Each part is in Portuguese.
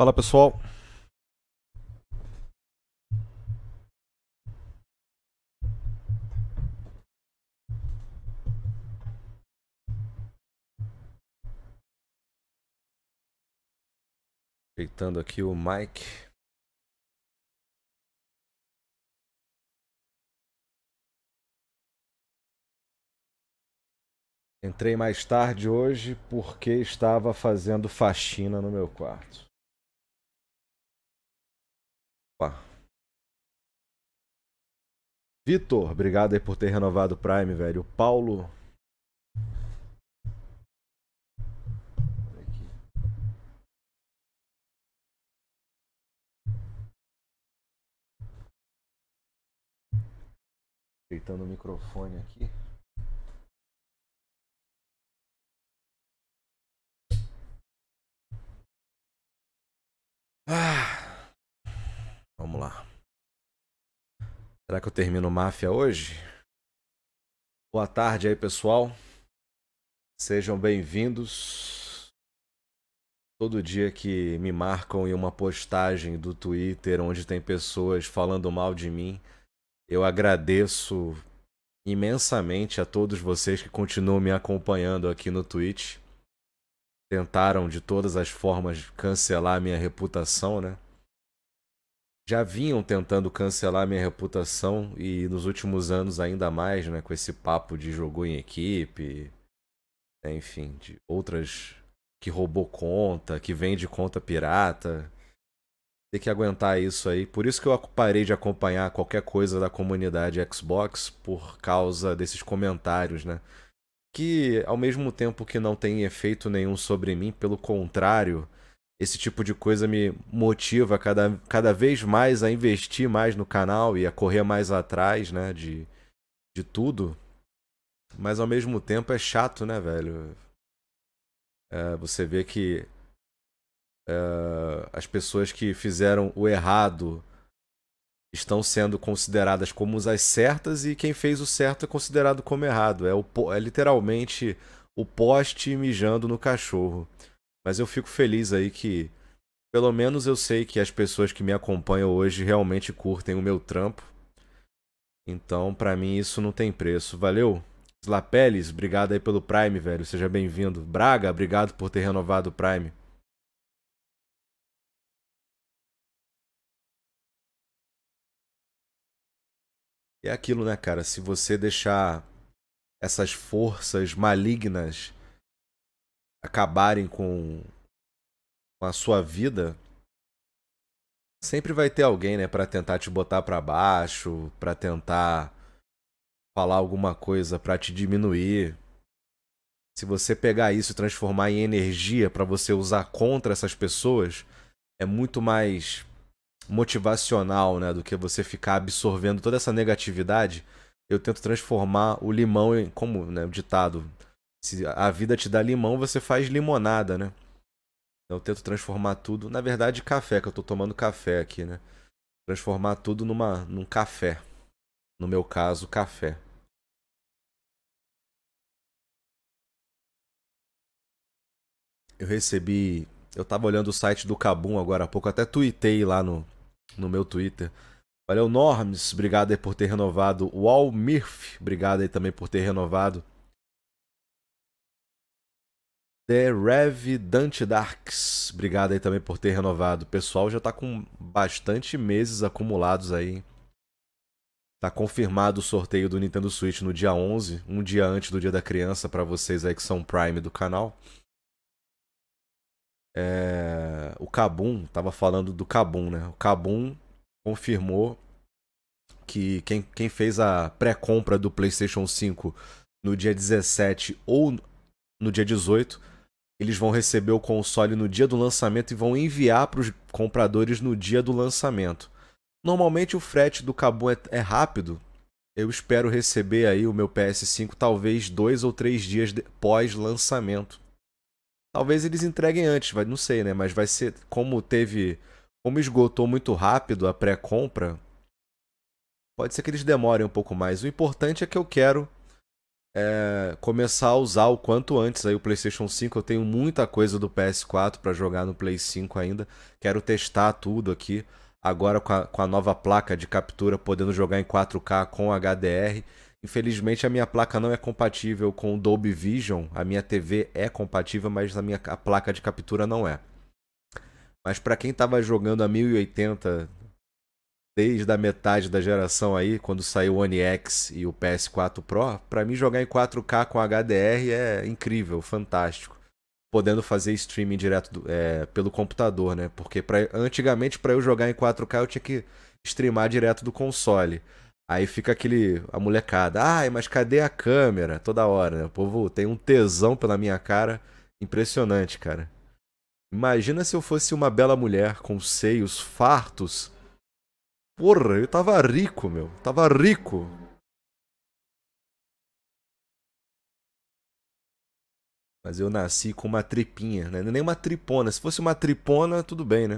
Fala pessoal. Ajeitando aqui o Mike. Entrei mais tarde hoje porque estava fazendo faxina no meu quarto. Vitor, obrigado aí por ter renovado o Prime, velho. O Paulo. Ajeitando o microfone aqui. Ah. Vamos lá. Será que eu termino Máfia hoje? Boa tarde aí, pessoal. Sejam bem-vindos. Todo dia que me marcam em uma postagem do Twitter onde tem pessoas falando mal de mim, eu agradeço imensamente a todos vocês que continuam me acompanhando aqui no Twitch. Tentaram de todas as formas cancelar minha reputação, né? já vinham tentando cancelar minha reputação e nos últimos anos ainda mais, né, com esse papo de jogou em equipe, né, enfim, de outras que roubou conta, que vende conta pirata. Tem que aguentar isso aí. Por isso que eu parei de acompanhar qualquer coisa da comunidade Xbox por causa desses comentários, né? Que ao mesmo tempo que não tem efeito nenhum sobre mim, pelo contrário, esse tipo de coisa me motiva cada, cada vez mais a investir mais no canal e a correr mais atrás, né, de, de tudo. Mas ao mesmo tempo é chato, né, velho? É, você vê que é, as pessoas que fizeram o errado estão sendo consideradas como as certas e quem fez o certo é considerado como errado. É, o, é literalmente o poste mijando no cachorro. Mas eu fico feliz aí que pelo menos eu sei que as pessoas que me acompanham hoje realmente curtem o meu trampo. Então, para mim isso não tem preço. Valeu. Slapeles, obrigado aí pelo Prime, velho. Seja bem-vindo. Braga, obrigado por ter renovado o Prime. E é aquilo, né, cara? Se você deixar essas forças malignas acabarem com a sua vida, sempre vai ter alguém, né, para tentar te botar para baixo, para tentar falar alguma coisa para te diminuir. Se você pegar isso e transformar em energia para você usar contra essas pessoas, é muito mais motivacional, né, do que você ficar absorvendo toda essa negatividade. Eu tento transformar o limão em como, né, ditado se a vida te dá limão, você faz limonada, né? Então eu tento transformar tudo, na verdade, café, que eu tô tomando café aqui, né? Transformar tudo numa, num café. No meu caso, café. Eu recebi. Eu tava olhando o site do Cabum agora há pouco, até tuitei lá no, no meu Twitter. Valeu, Norms, obrigado aí por ter renovado. O Almirf, obrigado aí também por ter renovado. The Rev Dante Darks, obrigado aí também por ter renovado. O pessoal já tá com bastante meses acumulados aí. Tá confirmado o sorteio do Nintendo Switch no dia 11, um dia antes do Dia da Criança para vocês aí que são Prime do canal. É... O Kabum, tava falando do Kabum, né? O Kabum confirmou que quem, quem fez a pré-compra do PlayStation 5 no dia 17 ou no dia 18 eles vão receber o console no dia do lançamento e vão enviar para os compradores no dia do lançamento. Normalmente o frete do Cabo é, é rápido. Eu espero receber aí o meu PS5 talvez dois ou três dias pós lançamento. Talvez eles entreguem antes, vai, não sei, né? Mas vai ser como teve, como esgotou muito rápido a pré-compra. Pode ser que eles demorem um pouco mais. O importante é que eu quero é, começar a usar o quanto antes aí o PlayStation 5. Eu tenho muita coisa do PS4 para jogar no Play 5 ainda. Quero testar tudo aqui. Agora com a, com a nova placa de captura, podendo jogar em 4K com HDR. Infelizmente a minha placa não é compatível com o Dolby Vision. A minha TV é compatível, mas a minha a placa de captura não é. Mas para quem estava jogando a 1080 desde a metade da geração aí, quando saiu o One X e o PS4 Pro, para mim jogar em 4K com HDR é incrível, fantástico. Podendo fazer streaming direto do, é, pelo computador, né? Porque pra, antigamente para eu jogar em 4K eu tinha que streamar direto do console. Aí fica aquele. a molecada. Ai, mas cadê a câmera? Toda hora, né? O povo tem um tesão pela minha cara. Impressionante, cara. Imagina se eu fosse uma bela mulher com seios fartos Porra, eu tava rico, meu. Tava rico. Mas eu nasci com uma tripinha, né? É nem uma tripona. Se fosse uma tripona, tudo bem, né?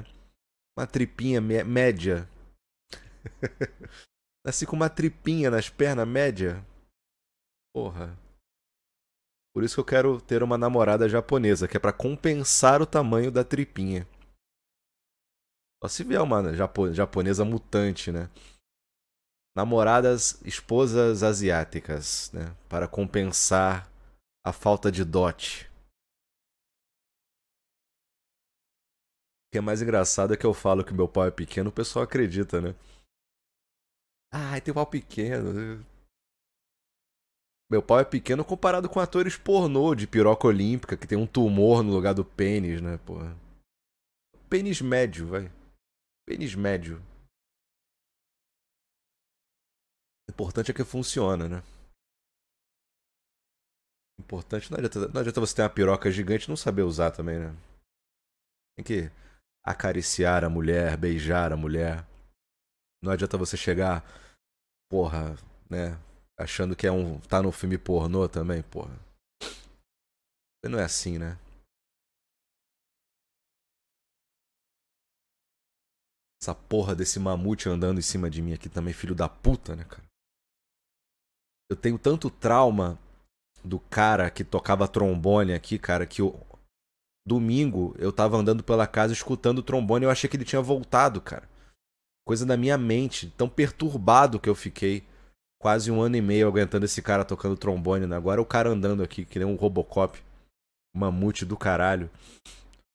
Uma tripinha média. nasci com uma tripinha nas pernas média. Porra. Por isso que eu quero ter uma namorada japonesa, que é para compensar o tamanho da tripinha. Só se vier uma japonesa mutante, né? Namoradas, esposas asiáticas, né? Para compensar a falta de dote. O que é mais engraçado é que eu falo que meu pau é pequeno, o pessoal acredita, né? Ah, tem pau pequeno. Meu pau é pequeno comparado com atores pornô de piroca olímpica, que tem um tumor no lugar do pênis, né, porra? Pênis médio, vai. Pênis médio. O importante é que funciona, né? O importante não adianta, não adianta você ter uma piroca gigante e não saber usar também, né? Tem que acariciar a mulher, beijar a mulher. Não adianta você chegar, porra, né? Achando que é um. tá no filme pornô também, porra. Não é assim, né? Essa porra desse mamute andando em cima de mim aqui também, filho da puta, né, cara? Eu tenho tanto trauma do cara que tocava trombone aqui, cara, que eu... domingo eu tava andando pela casa escutando o trombone e eu achei que ele tinha voltado, cara. Coisa da minha mente, tão perturbado que eu fiquei quase um ano e meio aguentando esse cara tocando trombone. Né? Agora o cara andando aqui, que nem um Robocop. Mamute do caralho.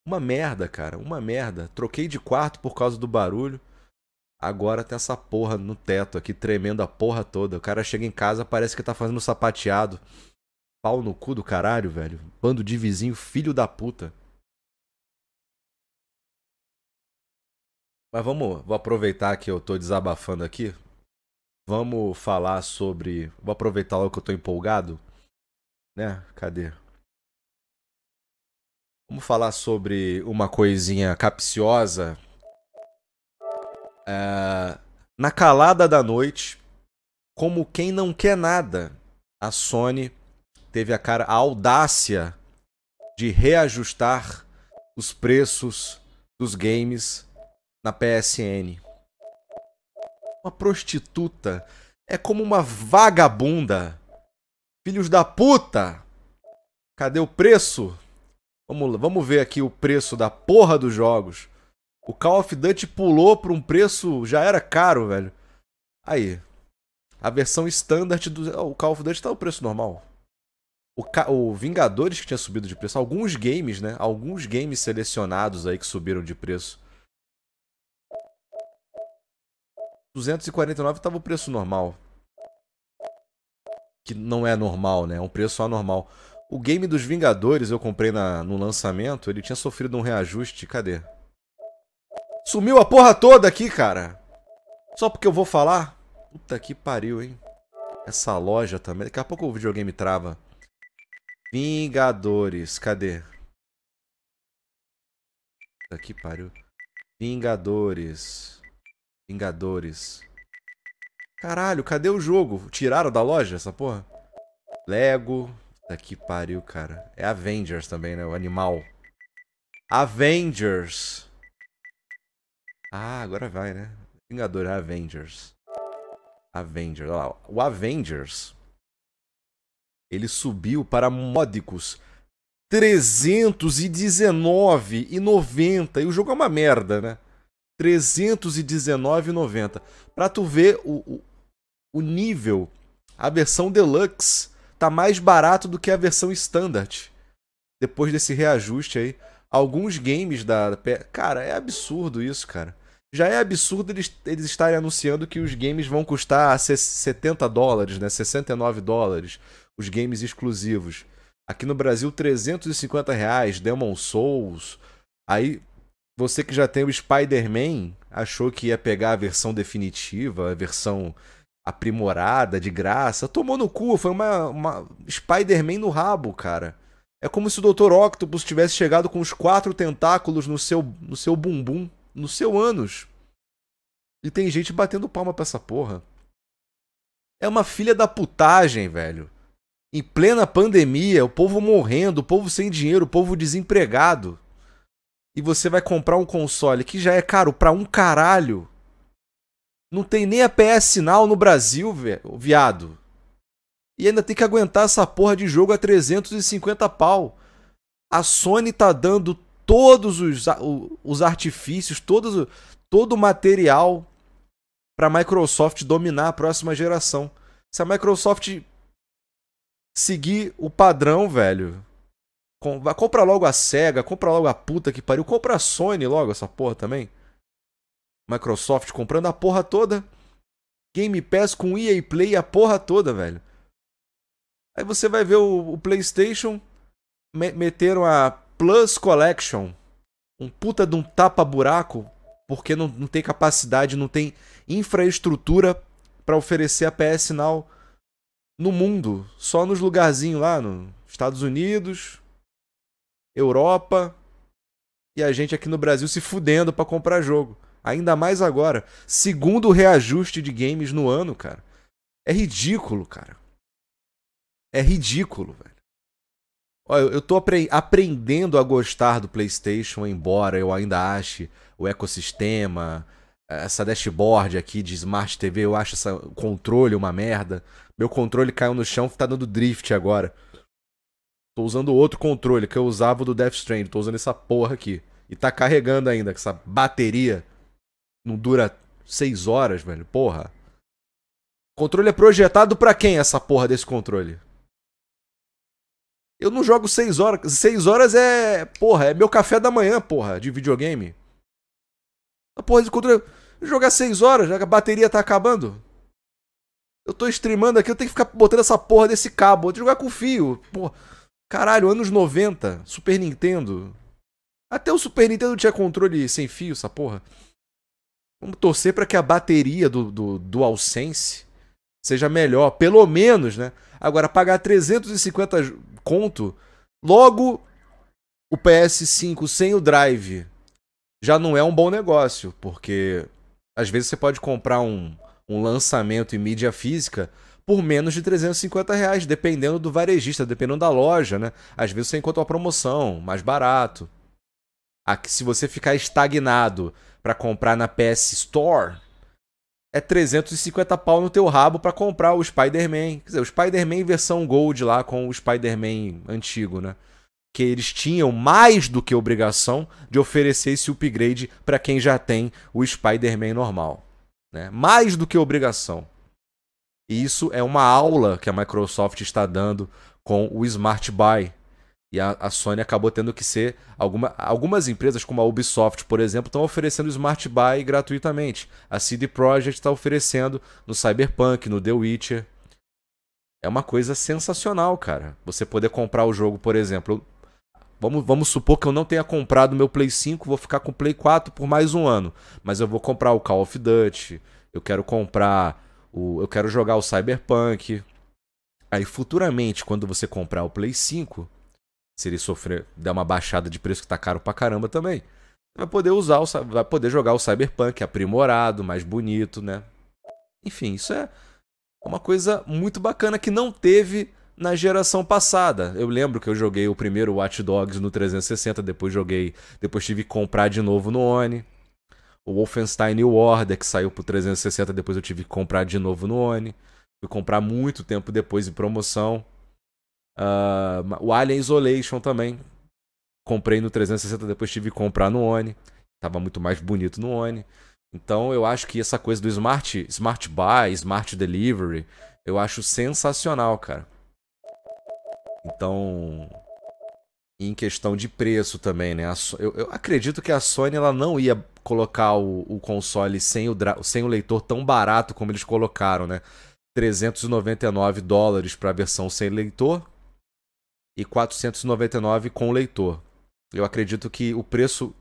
Uma merda, cara, uma merda. Troquei de quarto por causa do barulho. Agora tem essa porra no teto aqui, tremendo a porra toda. O cara chega em casa, parece que tá fazendo sapateado. Pau no cu do caralho, velho. Bando de vizinho, filho da puta. Mas vamos, vou aproveitar que eu tô desabafando aqui. Vamos falar sobre. Vou aproveitar logo que eu tô empolgado. Né? Cadê? Vamos falar sobre uma coisinha capciosa. É... Na calada da noite, como quem não quer nada, a Sony teve a cara, a audácia de reajustar os preços dos games na PSN. Uma prostituta é como uma vagabunda. Filhos da puta! Cadê o preço? Vamos, vamos ver aqui o preço da porra dos jogos. O Call of Duty pulou para um preço. Já era caro, velho. Aí. A versão standard do. Oh, o Call of Duty tá o preço normal. O, Ca... o Vingadores que tinha subido de preço. Alguns games, né? Alguns games selecionados aí que subiram de preço. 249 tava o preço normal. Que não é normal, né? É um preço anormal. O game dos Vingadores eu comprei na, no lançamento, ele tinha sofrido um reajuste. Cadê? Sumiu a porra toda aqui, cara. Só porque eu vou falar? Puta que pariu, hein? Essa loja também. Daqui a pouco o videogame trava. Vingadores, cadê? Puta que pariu. Vingadores. Vingadores. Caralho, cadê o jogo? Tiraram da loja essa porra? Lego, Puta que pariu, cara. É Avengers também, né? O animal. Avengers! Ah, agora vai, né? Vingador, Avengers. Avengers, olha lá. O Avengers, ele subiu para módicos 319,90. E o jogo é uma merda, né? 319,90. Pra tu ver o, o, o nível, a versão deluxe tá mais barato do que a versão standard. Depois desse reajuste aí. Alguns games da. Cara, é absurdo isso, cara. Já é absurdo eles, eles estarem anunciando que os games vão custar 70 dólares, né? 69 dólares. Os games exclusivos. Aqui no Brasil, 350 reais. Demon Souls. Aí, você que já tem o Spider-Man, achou que ia pegar a versão definitiva, a versão aprimorada, de graça. Tomou no cu, foi uma, uma Spider-Man no rabo, cara. É como se o Dr. Octopus tivesse chegado com os quatro tentáculos no seu, no seu bumbum, no seu ânus. E tem gente batendo palma pra essa porra. É uma filha da putagem, velho. Em plena pandemia, o povo morrendo, o povo sem dinheiro, o povo desempregado. E você vai comprar um console que já é caro pra um caralho não tem nem a PS Sinal no Brasil, velho, viado. E ainda tem que aguentar essa porra de jogo a 350 pau. A Sony tá dando todos os, os artifícios, todos, todo o material para a Microsoft dominar a próxima geração. Se a Microsoft seguir o padrão, velho, compra logo a Sega, compra logo a puta que pariu, compra a Sony logo essa porra também. Microsoft comprando a porra toda. Game Pass com EA Play a porra toda, velho. Aí você vai ver o, o PlayStation me meteram a Plus Collection, um puta de um tapa-buraco, porque não, não tem capacidade, não tem infraestrutura para oferecer a PS Now no mundo, só nos lugarzinhos lá, nos Estados Unidos, Europa e a gente aqui no Brasil se fudendo para comprar jogo. Ainda mais agora. Segundo reajuste de games no ano, cara. É ridículo, cara. É ridículo, velho. Olha, eu tô apre aprendendo a gostar do PlayStation, embora eu ainda ache o ecossistema, eh, essa dashboard aqui de Smart TV, eu acho esse controle uma merda. Meu controle caiu no chão, tá dando drift agora. Tô usando outro controle que eu usava do Death Strand, tô usando essa porra aqui. E tá carregando ainda com essa bateria não dura seis horas, velho. Porra. O controle é projetado para quem essa porra desse controle? Eu não jogo seis horas. Seis horas é. Porra, é meu café da manhã, porra, de videogame. A porra desse controle. Jogar seis horas, a bateria tá acabando. Eu tô streamando aqui, eu tenho que ficar botando essa porra desse cabo. Eu tenho que jogar com fio. Porra. Caralho, anos 90, Super Nintendo. Até o Super Nintendo tinha controle sem fio, essa porra. Vamos torcer para que a bateria do, do, do AllSense seja melhor, pelo menos, né? Agora, pagar 350 conto, logo o PS5 sem o drive já não é um bom negócio, porque às vezes você pode comprar um, um lançamento em mídia física por menos de 350 reais, dependendo do varejista, dependendo da loja, né? Às vezes você encontra uma promoção mais barato. Aqui, se você ficar estagnado para comprar na PS Store, é 350 pau no teu rabo para comprar o Spider-Man. Quer dizer, o Spider-Man versão Gold lá com o Spider-Man antigo, né? Que eles tinham mais do que obrigação de oferecer esse upgrade para quem já tem o Spider-Man normal. Né? Mais do que obrigação. E isso é uma aula que a Microsoft está dando com o Smart Buy, e a, a, Sony acabou tendo que ser. Alguma, algumas empresas, como a Ubisoft, por exemplo, estão oferecendo Smart Buy gratuitamente. A CD Projekt está oferecendo no Cyberpunk, no The Witcher. É uma coisa sensacional, cara. Você poder comprar o jogo, por exemplo. Vamos, vamos supor que eu não tenha comprado meu Play 5, vou ficar com o Play 4 por mais um ano. Mas eu vou comprar o Call of Duty, eu quero comprar. O, eu quero jogar o Cyberpunk. Aí futuramente, quando você comprar o Play 5, se ele sofrer, der uma baixada de preço que tá caro pra caramba também. Vai poder usar, o, vai poder jogar o Cyberpunk aprimorado, mais bonito, né? Enfim, isso é uma coisa muito bacana que não teve na geração passada. Eu lembro que eu joguei o primeiro Watch Dogs no 360, depois joguei, depois tive que comprar de novo no One. O Wolfenstein New Order que saiu pro 360, depois eu tive que comprar de novo no One. Fui comprar muito tempo depois em promoção. Uh, o Alien Isolation também. Comprei no 360, depois tive que comprar no One. Tava muito mais bonito no One. Então eu acho que essa coisa do smart, smart buy, smart delivery, eu acho sensacional, cara. Então, em questão de preço também, né? Eu, eu, acredito que a Sony ela não ia colocar o, o console sem o, sem o leitor tão barato como eles colocaram, né? 399 dólares para a versão sem leitor e 499 com o leitor. Eu acredito que o preço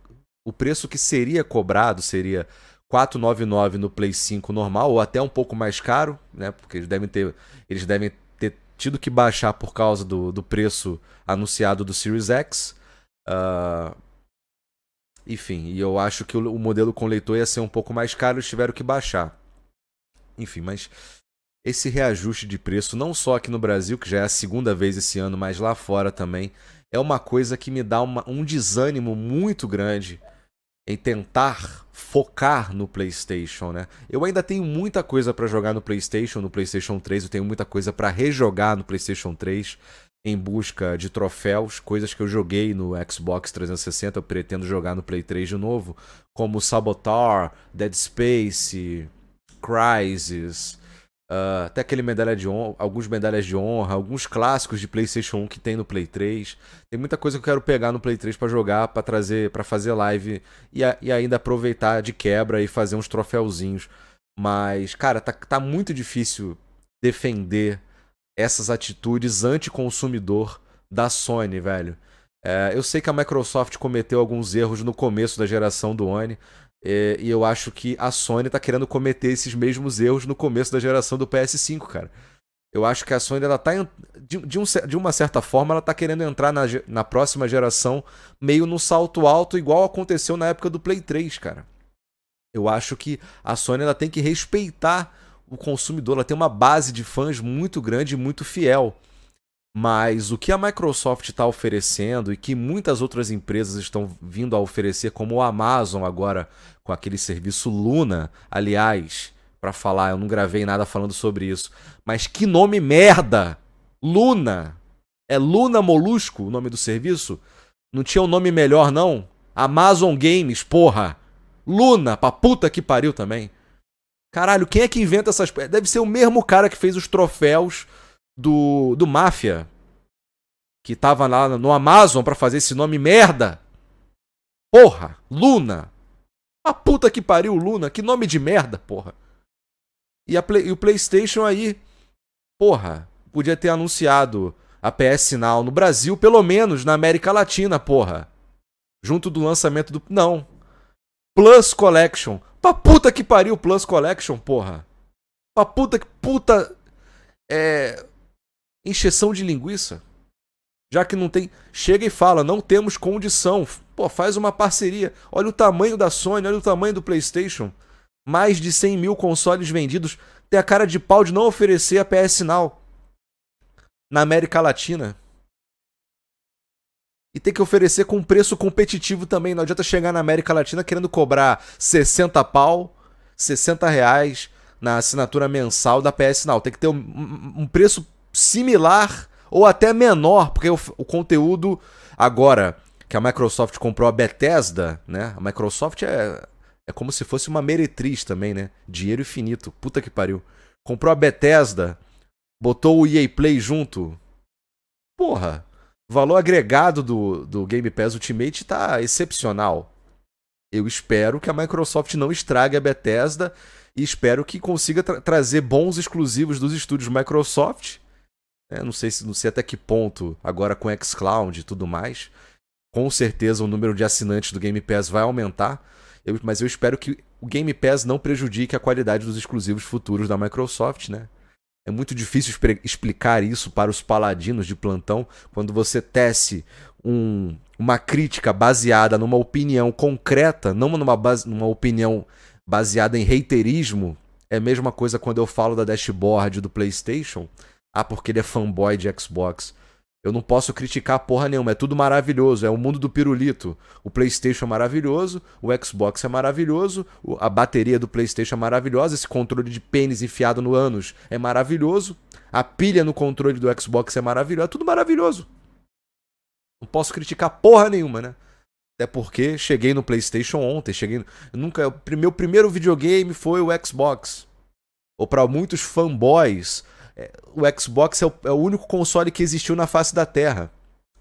o preço que seria cobrado seria 499 no Play 5 normal ou até um pouco mais caro, né? Porque eles devem ter eles devem ter tido que baixar por causa do, do preço anunciado do Series X. Uh, enfim, e eu acho que o, o modelo com leitor ia ser um pouco mais caro, eles tiveram que baixar. Enfim, mas esse reajuste de preço, não só aqui no Brasil, que já é a segunda vez esse ano, mas lá fora também, é uma coisa que me dá uma, um desânimo muito grande em tentar focar no PlayStation, né? Eu ainda tenho muita coisa para jogar no PlayStation, no PlayStation 3, eu tenho muita coisa para rejogar no PlayStation 3 em busca de troféus, coisas que eu joguei no Xbox 360, eu pretendo jogar no Play 3 de novo, como Sabotar, Dead Space, Crisis, até ah, aquele medalha de honra, alguns medalhas de honra, alguns clássicos de PlayStation 1 que tem no Play 3. Tem muita coisa que eu quero pegar no Play 3 para jogar, para trazer, para fazer live e, a, e, ainda aproveitar de quebra e fazer uns troféuzinhos. Mas, cara, tá, tá muito difícil defender essas atitudes anticonsumidor da Sony, velho. É, eu sei que a Microsoft cometeu alguns erros no começo da geração do One, é, e eu acho que a Sony tá querendo cometer esses mesmos erros no começo da geração do PS5, cara. Eu acho que a Sony ela tá de, de, um, de uma certa forma ela tá querendo entrar na, na próxima geração meio no salto alto igual aconteceu na época do Play 3, cara. Eu acho que a Sony ela tem que respeitar o consumidor, ela tem uma base de fãs muito grande e muito fiel. Mas o que a Microsoft está oferecendo e que muitas outras empresas estão vindo a oferecer, como o Amazon agora com aquele serviço Luna, aliás, para falar, eu não gravei nada falando sobre isso, mas que nome merda! Luna! É Luna Molusco o nome do serviço? Não tinha um nome melhor não? Amazon Games, porra! Luna, pra puta que pariu também. Caralho, quem é que inventa essas. Deve ser o mesmo cara que fez os troféus do, do Máfia, que tava lá no Amazon para fazer esse nome merda. Porra, Luna. A puta que pariu, Luna. Que nome de merda, porra. E, Play, e o PlayStation aí, porra, podia ter anunciado a PS Now no Brasil, pelo menos na América Latina, porra. Junto do lançamento do. Não. Plus Collection. Pra puta que pariu, Plus Collection, porra. Pra puta que. Puta. É. Encheção de linguiça. Já que não tem. Chega e fala, não temos condição. Pô, faz uma parceria. Olha o tamanho da Sony, olha o tamanho do PlayStation. Mais de 100 mil consoles vendidos. Tem a cara de pau de não oferecer a PS Now. Na América Latina. E tem que oferecer com preço competitivo também. Não adianta chegar na América Latina querendo cobrar 60 pau, 60 reais na assinatura mensal da PS Now. Tem que ter um, um preço similar ou até menor, porque o, o conteúdo agora que a Microsoft comprou a Bethesda, né? A Microsoft é, é como se fosse uma meretriz também, né? Dinheiro infinito, puta que pariu. Comprou a Bethesda, botou o EA Play junto. Porra, o valor agregado do, do Game Pass Ultimate está excepcional. Eu espero que a Microsoft não estrague a Bethesda e espero que consiga tra trazer bons exclusivos dos estúdios Microsoft é, não sei se não sei até que ponto agora com xCloud e tudo mais. Com certeza o número de assinantes do Game Pass vai aumentar, eu, mas eu espero que o Game Pass não prejudique a qualidade dos exclusivos futuros da Microsoft, né? É muito difícil explicar isso para os paladinos de plantão quando você tece um, uma crítica baseada numa opinião concreta, não numa, base, numa opinião baseada em reiterismo. É a mesma coisa quando eu falo da dashboard do PlayStation ah, porque ele é fanboy de Xbox. Eu não posso criticar porra nenhuma, é tudo maravilhoso, é o mundo do pirulito. O PlayStation é maravilhoso, o Xbox é maravilhoso, a bateria do PlayStation é maravilhosa, esse controle de pênis enfiado no ânus é maravilhoso, a pilha no controle do Xbox é maravilhosa, é tudo maravilhoso. Não posso criticar porra nenhuma, né? Até porque cheguei no PlayStation ontem, cheguei, no... nunca, meu primeiro videogame foi o Xbox. Ou para muitos fanboys, é, o Xbox é o, é o único console que existiu na face da Terra.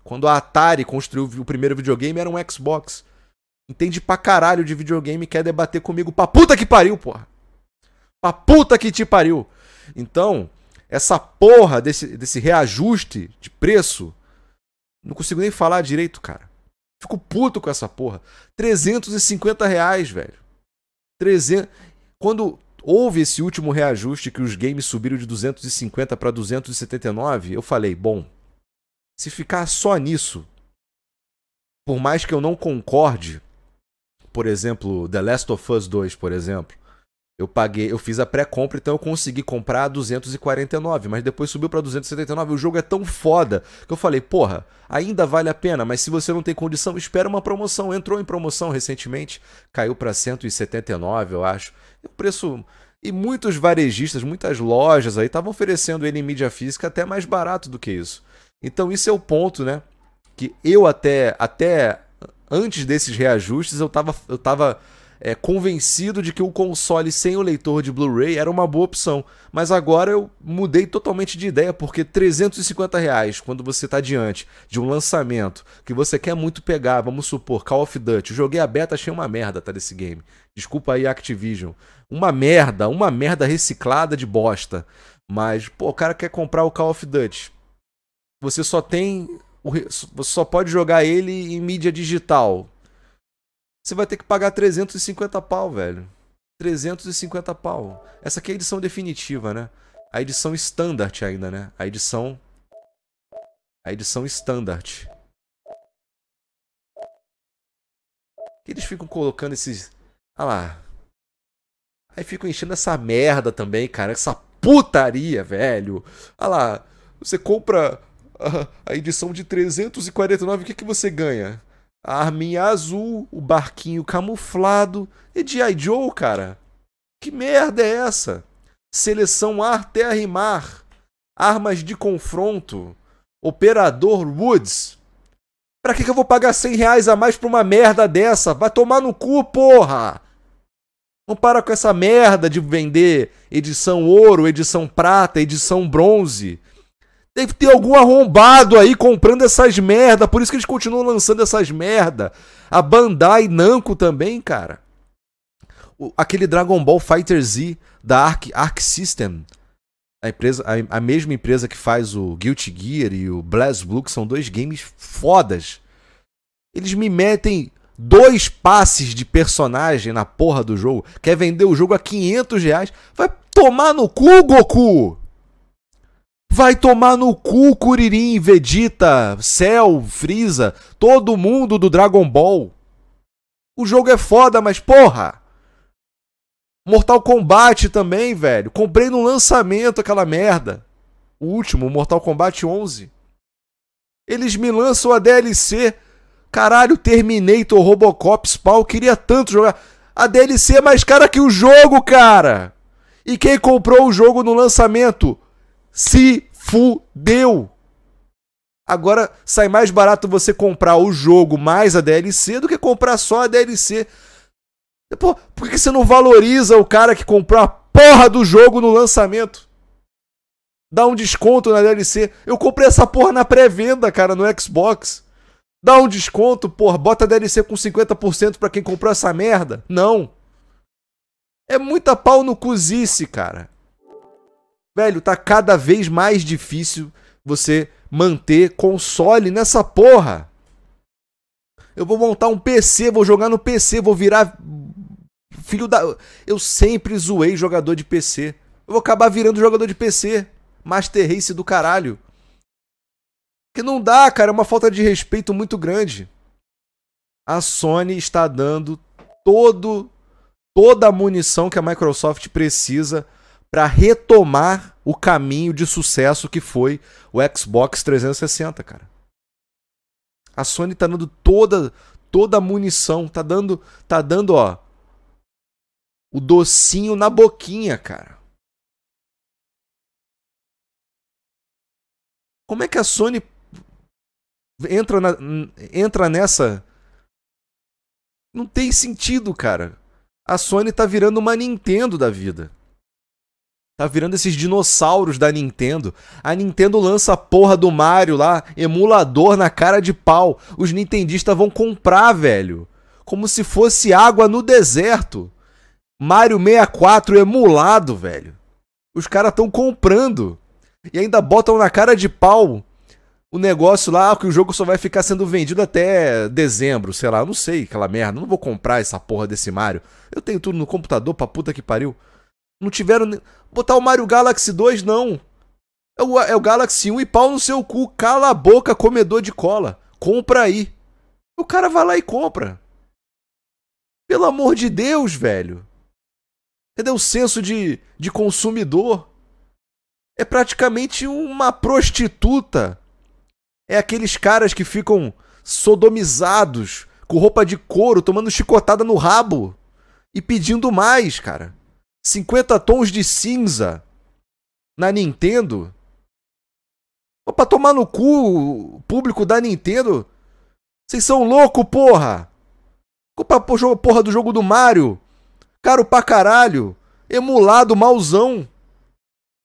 Quando a Atari construiu o primeiro videogame, era um Xbox. Entende pra caralho de videogame e quer debater comigo pra puta que pariu, porra! Pra puta que te pariu! Então, essa porra desse, desse reajuste de preço, não consigo nem falar direito, cara. Fico puto com essa porra. 350 reais, velho. 300... Quando houve esse último reajuste que os games subiram de 250 para 279, eu falei, bom, se ficar só nisso, por mais que eu não concorde, por exemplo, The Last of Us 2, por exemplo, eu paguei, eu fiz a pré-compra, então eu consegui comprar a 249, mas depois subiu para 279. O jogo é tão foda que eu falei, porra, ainda vale a pena, mas se você não tem condição, espera uma promoção. Entrou em promoção recentemente, caiu para 179, eu acho. E o preço e muitos varejistas, muitas lojas aí estavam oferecendo ele em mídia física até mais barato do que isso. Então isso é o ponto, né? Que eu até até antes desses reajustes eu tava eu tava é, convencido de que o console sem o leitor de Blu-ray era uma boa opção, mas agora eu mudei totalmente de ideia porque 350 reais quando você está diante de um lançamento que você quer muito pegar, vamos supor Call of Duty, eu joguei a beta, achei uma merda tá desse game, desculpa aí Activision, uma merda, uma merda reciclada de bosta, mas pô, o cara quer comprar o Call of Duty, você só tem você só pode jogar ele em mídia digital. Você vai ter que pagar 350 pau, velho. 350 pau. Essa aqui é a edição definitiva, né? A edição standard ainda, né? A edição... A edição standard. Que eles ficam colocando esses... Ah lá. Aí ficam enchendo essa merda também, cara. Essa putaria, velho. Ah lá. Você compra a, a edição de 349, o que, que você ganha? a arminha azul, o barquinho camuflado. E de Joe, cara? Que merda é essa? Seleção ar, terra e mar. Armas de confronto. Operador Woods. Pra que, que eu vou pagar 100 reais a mais pra uma merda dessa? Vai tomar no cu, porra! Não para com essa merda de vender edição ouro, edição prata, edição bronze. Deve ter algum arrombado aí comprando essas merda. Por isso que eles continuam lançando essas merda. A Bandai Namco também, cara. O, aquele Dragon Ball Fighter Z da Arc, Arc System. A, empresa, a, a mesma empresa que faz o Guilty Gear e o BlazBlue, que são dois games fodas. Eles me metem dois passes de personagem na porra do jogo. Quer vender o jogo a 500 reais. Vai tomar no cu, Goku! Vai tomar no cu Kuririn, Vegeta, Cell, Freeza, todo mundo do Dragon Ball. O jogo é foda, mas porra! Mortal Kombat também, velho. Comprei no lançamento aquela merda. O último, Mortal Kombat 11. Eles me lançam a DLC. Caralho, Terminator, Robocop, Spawn, queria tanto jogar. A DLC é mais cara que o jogo, cara! E quem comprou o jogo no lançamento? se fudeu. Agora sai mais barato você comprar o jogo mais a DLC do que comprar só a DLC. Pô, por que você não valoriza o cara que comprou a porra do jogo no lançamento? Dá um desconto na DLC. Eu comprei essa porra na pré-venda, cara, no Xbox. Dá um desconto, porra. Bota a DLC com 50% pra quem comprou essa merda. Não. É muita pau no cozice, cara. Velho, tá cada vez mais difícil você manter console nessa porra. Eu vou montar um PC, vou jogar no PC, vou virar filho da Eu sempre zoei jogador de PC. Eu vou acabar virando jogador de PC, Master Race do caralho. Que não dá, cara, é uma falta de respeito muito grande. A Sony está dando todo toda a munição que a Microsoft precisa para retomar o caminho de sucesso que foi o Xbox 360, cara. A Sony tá dando toda toda a munição, tá dando tá dando, ó, o docinho na boquinha, cara. Como é que a Sony entra na, entra nessa não tem sentido, cara. A Sony tá virando uma Nintendo da vida. Tá virando esses dinossauros da Nintendo. A Nintendo lança a porra do Mario lá, emulador na cara de pau. Os nintendistas vão comprar, velho. Como se fosse água no deserto. Mario 64 emulado, velho. Os caras estão comprando. E ainda botam na cara de pau o negócio lá que o jogo só vai ficar sendo vendido até dezembro, sei lá, não sei, aquela merda. Não vou comprar essa porra desse Mario. Eu tenho tudo no computador pra puta que pariu. Não tiveram. Botar o Mario Galaxy 2, não. É o, é o Galaxy 1 e pau no seu cu. Cala a boca, comedor de cola. Compra aí. O cara vai lá e compra. Pelo amor de Deus, velho. Cadê o senso de, de consumidor? É praticamente uma prostituta. É aqueles caras que ficam sodomizados, com roupa de couro, tomando chicotada no rabo e pedindo mais, cara. 50 tons de cinza na Nintendo. Pô, pra tomar no cu o público da Nintendo. Vocês são loucos, porra! Culpa porra do jogo do Mario. Caro pra caralho. Emulado, mauzão.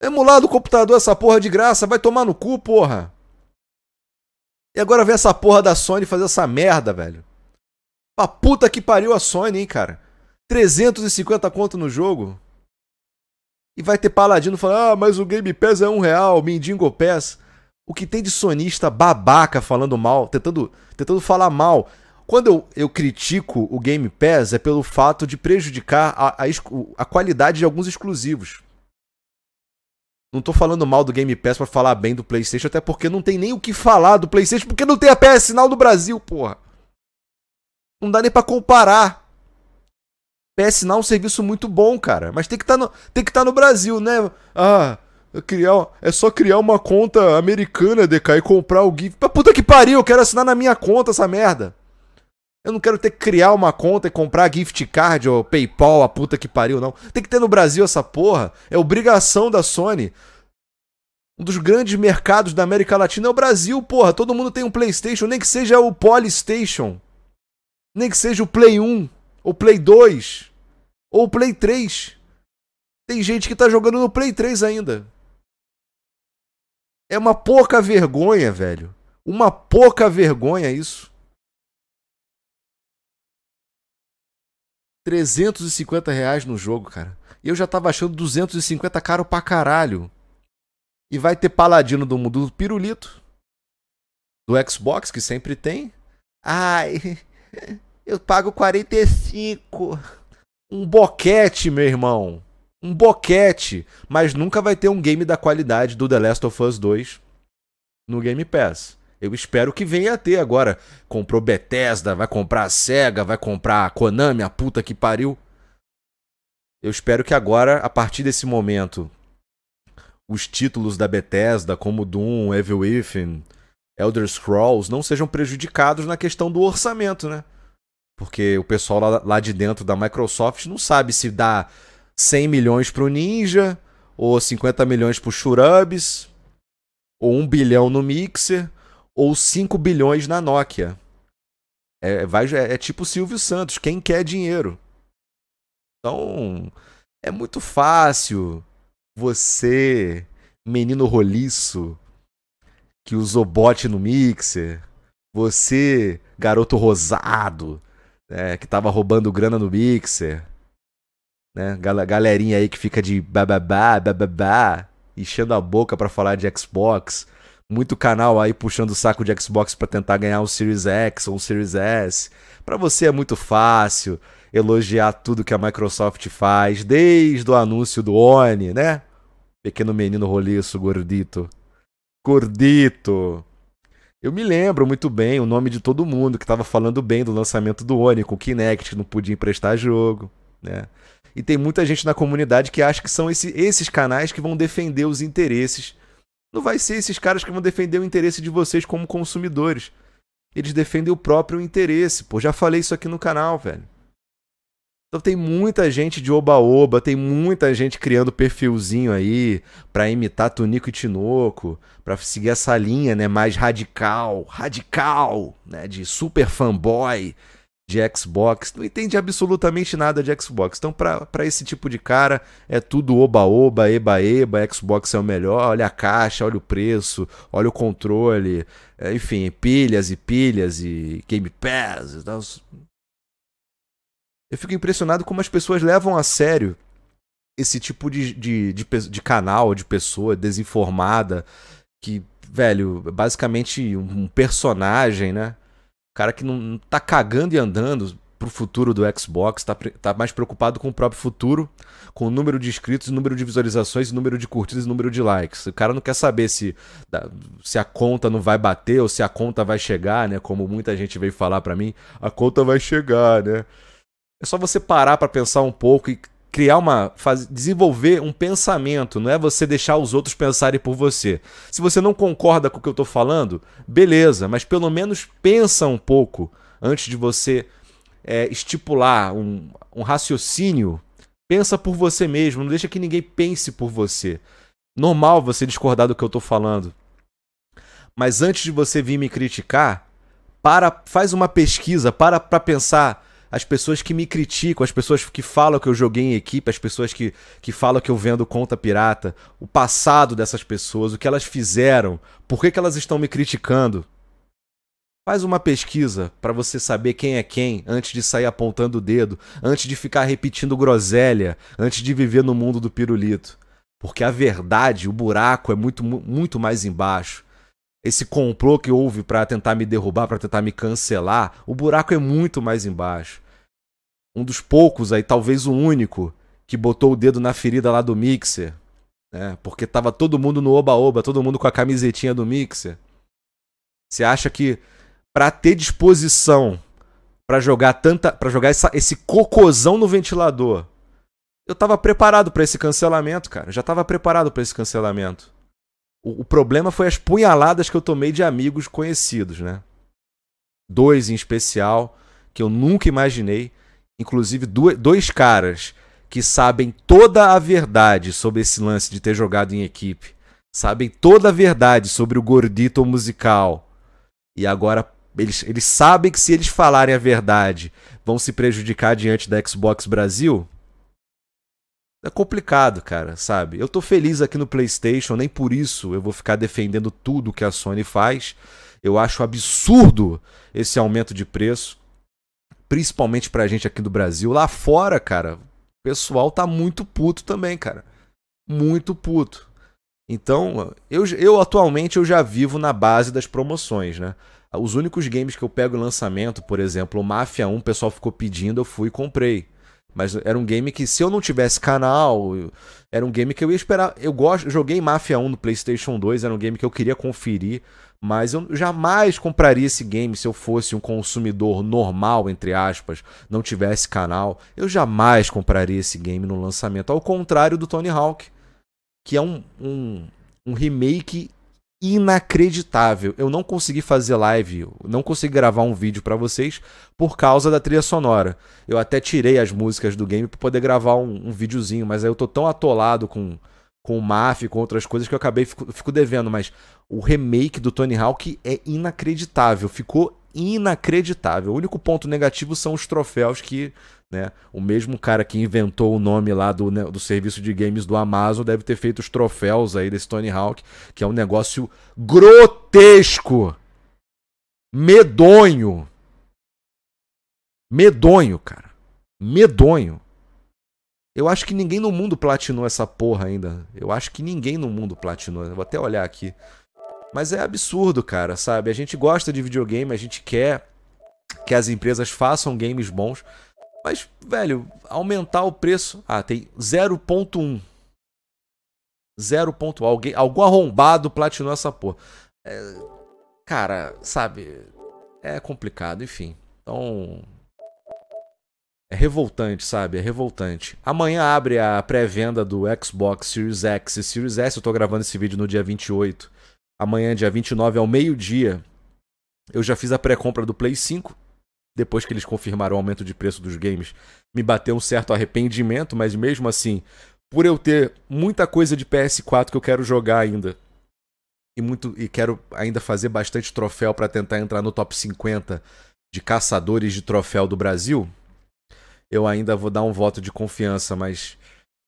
Emulado o computador, essa porra de graça. Vai tomar no cu, porra. E agora vem essa porra da Sony fazer essa merda, velho. Pra puta que pariu a Sony, hein, cara. 350 conto no jogo. E vai ter paladino falando, ah, mas o Game Pass é um real, Mindingo Pass. O que tem de sonista babaca falando mal, tentando, tentando falar mal. Quando eu, eu critico o Game Pass é pelo fato de prejudicar a, a, a qualidade de alguns exclusivos. Não tô falando mal do Game Pass pra falar bem do PlayStation, até porque não tem nem o que falar do PlayStation, porque não tem a PS Sinal no Brasil, porra. Não dá nem pra comparar. PS é um serviço muito bom, cara. Mas tem que tá no, tem que estar tá no Brasil, né? Ah, criar, é só criar uma conta americana, DK, e comprar o GIF. puta que pariu, eu quero assinar na minha conta essa merda. Eu não quero ter que criar uma conta e comprar gift card ou PayPal, a puta que pariu, não. Tem que ter no Brasil essa porra. É obrigação da Sony. Um dos grandes mercados da América Latina é o Brasil, porra. Todo mundo tem um PlayStation, nem que seja o Polystation. Nem que seja o Play 1. Ou Play 2. Ou Play 3. Tem gente que tá jogando no Play 3 ainda. É uma pouca vergonha, velho. Uma pouca vergonha isso. 350 reais no jogo, cara. E eu já tava achando 250 caro pra caralho. E vai ter Paladino do mundo do Pirulito. Do Xbox, que sempre tem. Ai. Eu pago 45. Um boquete, meu irmão. Um boquete. Mas nunca vai ter um game da qualidade do The Last of Us 2 no Game Pass. Eu espero que venha a ter agora. Comprou Bethesda, vai comprar a SEGA, vai comprar a Konami, a puta que pariu. Eu espero que agora, a partir desse momento, os títulos da Bethesda, como Doom, Evil Within, Elder Scrolls, não sejam prejudicados na questão do orçamento, né? Porque o pessoal lá, lá de dentro da Microsoft não sabe se dá 100 milhões para o Ninja, ou 50 milhões para o Shurubs, ou 1 bilhão no Mixer, ou 5 bilhões na Nokia. É, vai, é, é tipo Silvio Santos, quem quer dinheiro. Então, é muito fácil você, menino roliço, que usou bote no mixer, você, garoto rosado, né, que tava roubando grana no Mixer. Né? Galerinha aí que fica de bababá, bababá, enchendo a boca para falar de Xbox. Muito canal aí puxando o saco de Xbox para tentar ganhar um Series X ou um Series S. Para você é muito fácil elogiar tudo que a Microsoft faz, desde o anúncio do One, né? Pequeno menino roliço, gordito. Gordito! Eu me lembro muito bem o nome de todo mundo que estava falando bem do lançamento do Oni com o Kinect, que não podia emprestar jogo, né? E tem muita gente na comunidade que acha que são esse, esses canais que vão defender os interesses. Não vai ser esses caras que vão defender o interesse de vocês como consumidores. Eles defendem o próprio interesse. Pô, já falei isso aqui no canal, velho. Então tem muita gente de oba-oba, tem muita gente criando perfilzinho aí para imitar Tunico e Tinoco, para seguir essa linha, né, mais radical, radical, né, de super fanboy de Xbox, não entende absolutamente nada de Xbox. Então para esse tipo de cara é tudo oba-oba, eba-eba, Xbox é o melhor, olha a caixa, olha o preço, olha o controle, é, enfim, pilhas e pilhas e Game Pass, eu fico impressionado como as pessoas levam a sério esse tipo de, de, de, de canal, de pessoa desinformada, que, velho, basicamente um personagem, né? cara que não tá cagando e andando pro futuro do Xbox, tá, tá mais preocupado com o próprio futuro, com o número de inscritos, número de visualizações, número de curtidas e número de likes. O cara não quer saber se, se a conta não vai bater ou se a conta vai chegar, né? Como muita gente veio falar para mim, a conta vai chegar, né? É só você parar para pensar um pouco e criar uma faz, desenvolver um pensamento, não é você deixar os outros pensarem por você. Se você não concorda com o que eu estou falando, beleza, mas pelo menos pensa um pouco antes de você é, estipular um, um raciocínio. Pensa por você mesmo, não deixa que ninguém pense por você. Normal você discordar do que eu estou falando. Mas antes de você vir me criticar, para, faz uma pesquisa, para para pensar as pessoas que me criticam, as pessoas que falam que eu joguei em equipe, as pessoas que, que falam que eu vendo conta pirata, o passado dessas pessoas, o que elas fizeram, por que, que elas estão me criticando. Faz uma pesquisa para você saber quem é quem antes de sair apontando o dedo, antes de ficar repetindo groselha, antes de viver no mundo do pirulito. Porque a verdade, o buraco é muito, muito mais embaixo esse complô que houve para tentar me derrubar, para tentar me cancelar, o buraco é muito mais embaixo. Um dos poucos aí, talvez o único, que botou o dedo na ferida lá do Mixer, né? Porque tava todo mundo no oba-oba, todo mundo com a camisetinha do Mixer. Você acha que para ter disposição para jogar tanta, para jogar essa, esse cocôzão no ventilador, eu tava preparado para esse cancelamento, cara. Eu já tava preparado para esse cancelamento. O, o problema foi as punhaladas que eu tomei de amigos conhecidos, né? Dois em especial, que eu nunca imaginei. Inclusive, dois caras que sabem toda a verdade sobre esse lance de ter jogado em equipe. Sabem toda a verdade sobre o gordito musical. E agora eles, eles sabem que se eles falarem a verdade, vão se prejudicar diante da Xbox Brasil. É complicado, cara, sabe? Eu tô feliz aqui no PlayStation, nem por isso eu vou ficar defendendo tudo que a Sony faz. Eu acho absurdo esse aumento de preço, principalmente pra gente aqui do Brasil. Lá fora, cara, o pessoal tá muito puto também, cara. Muito puto. Então, eu, eu atualmente eu já vivo na base das promoções, né? Os únicos games que eu pego em lançamento, por exemplo, o Mafia 1, o pessoal ficou pedindo, eu fui e comprei. Mas era um game que, se eu não tivesse canal, era um game que eu ia esperar. Eu gosto, joguei Mafia 1 no PlayStation 2, era um game que eu queria conferir, mas eu jamais compraria esse game se eu fosse um consumidor normal, entre aspas, não tivesse canal. Eu jamais compraria esse game no lançamento, ao contrário do Tony Hawk, que é um, um, um remake inacreditável. Eu não consegui fazer live, não consegui gravar um vídeo para vocês por causa da trilha sonora. Eu até tirei as músicas do game para poder gravar um, um videozinho, mas aí eu tô tão atolado com com o MAF, com outras coisas que eu acabei fico, fico devendo, mas o remake do Tony Hawk é inacreditável, ficou inacreditável. O único ponto negativo são os troféus que né? O mesmo cara que inventou o nome lá do, né, do serviço de games do Amazon deve ter feito os troféus aí desse Tony Hawk, que é um negócio grotesco, medonho. Medonho, cara. Medonho. Eu acho que ninguém no mundo platinou essa porra ainda. Eu acho que ninguém no mundo platinou. vou até olhar aqui. Mas é absurdo, cara, sabe? A gente gosta de videogame, a gente quer que as empresas façam games bons. Mas, velho, aumentar o preço. Ah, tem 0.1. 0.1. Alguém, algum arrombado platinou essa porra. É, cara, sabe? É complicado, enfim. Então. É revoltante, sabe? É revoltante. Amanhã abre a pré-venda do Xbox Series X e Series S. Eu tô gravando esse vídeo no dia 28. Amanhã, dia 29, ao meio-dia, eu já fiz a pré-compra do Play 5 depois que eles confirmaram o aumento de preço dos games, me bateu um certo arrependimento, mas mesmo assim, por eu ter muita coisa de PS4 que eu quero jogar ainda e muito e quero ainda fazer bastante troféu para tentar entrar no top 50 de caçadores de troféu do Brasil, eu ainda vou dar um voto de confiança, mas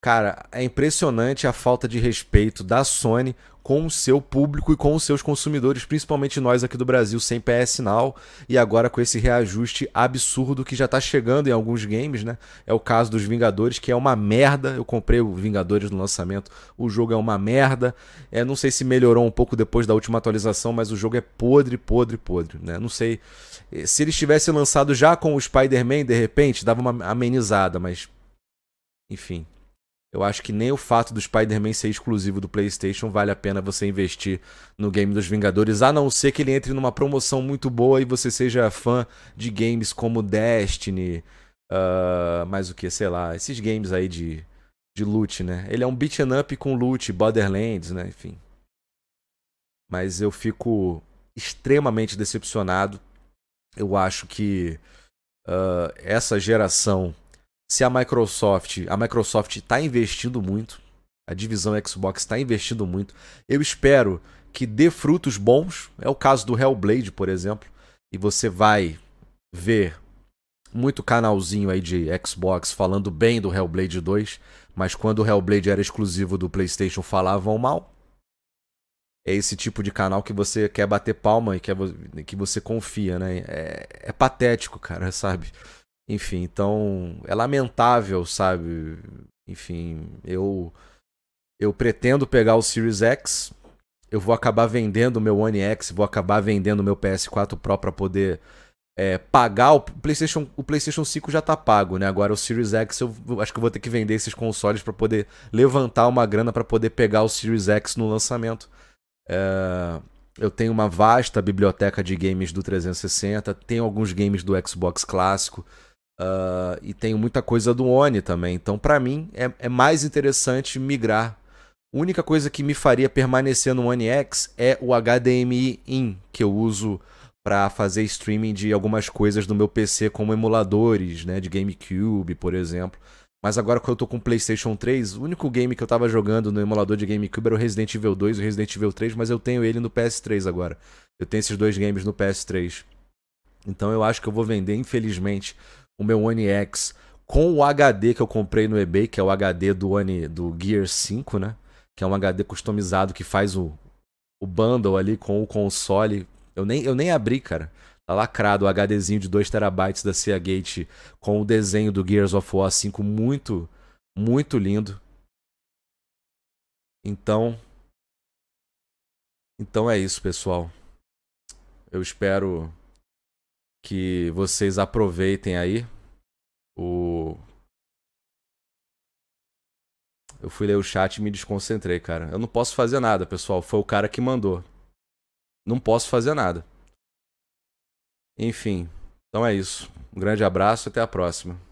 Cara, é impressionante a falta de respeito da Sony com o seu público e com os seus consumidores, principalmente nós aqui do Brasil sem PS é Now e agora com esse reajuste absurdo que já tá chegando em alguns games, né? É o caso dos Vingadores, que é uma merda. Eu comprei o Vingadores no lançamento, o jogo é uma merda. É, não sei se melhorou um pouco depois da última atualização, mas o jogo é podre, podre, podre, né? Não sei é, se ele estivesse lançado já com o Spider-Man de repente, dava uma amenizada, mas enfim, eu acho que nem o fato do Spider-Man ser exclusivo do PlayStation vale a pena você investir no game dos Vingadores, a não ser que ele entre numa promoção muito boa e você seja fã de games como Destiny, uh, mais o que, sei lá, esses games aí de, de loot, né? Ele é um beat'em up com loot, Borderlands, né? Enfim. Mas eu fico extremamente decepcionado. Eu acho que uh, essa geração se a Microsoft, a Microsoft está investindo muito, a divisão Xbox está investindo muito. Eu espero que dê frutos bons. É o caso do Hellblade, por exemplo, e você vai ver muito canalzinho aí de Xbox falando bem do Hellblade 2, mas quando o Hellblade era exclusivo do PlayStation falavam mal. É esse tipo de canal que você quer bater palma e que é você confia, né? É, é patético, cara, sabe? Enfim, então é lamentável, sabe? Enfim, eu eu pretendo pegar o Series X, eu vou acabar vendendo o meu One X, vou acabar vendendo o meu PS4 Pro para poder é, pagar o PlayStation, o PlayStation 5 já tá pago, né? Agora o Series X eu acho que eu vou ter que vender esses consoles para poder levantar uma grana para poder pegar o Series X no lançamento. É, eu tenho uma vasta biblioteca de games do 360, tenho alguns games do Xbox clássico. Uh, e tenho muita coisa do Oni também. Então, para mim, é, é, mais interessante migrar. A única coisa que me faria permanecer no One X é o HDMI in, que eu uso para fazer streaming de algumas coisas do meu PC, como emuladores, né, de GameCube, por exemplo. Mas agora que eu tô com o PlayStation 3, o único game que eu tava jogando no emulador de GameCube era o Resident Evil 2 e o Resident Evil 3, mas eu tenho ele no PS3 agora. Eu tenho esses dois games no PS3. Então eu acho que eu vou vender, infelizmente, o meu One X com o HD que eu comprei no eBay, que é o HD do, One, do Gear 5, né? Que é um HD customizado que faz o, o bundle ali com o console. Eu nem, eu nem abri, cara. Tá lacrado o HDzinho de 2TB da Seagate com o desenho do Gears of War 5 muito, muito lindo. Então. Então é isso, pessoal. Eu espero que vocês aproveitem aí o eu fui ler o chat e me desconcentrei, cara. Eu não posso fazer nada, pessoal. Foi o cara que mandou. Não posso fazer nada. Enfim, então é isso. Um grande abraço, e até a próxima.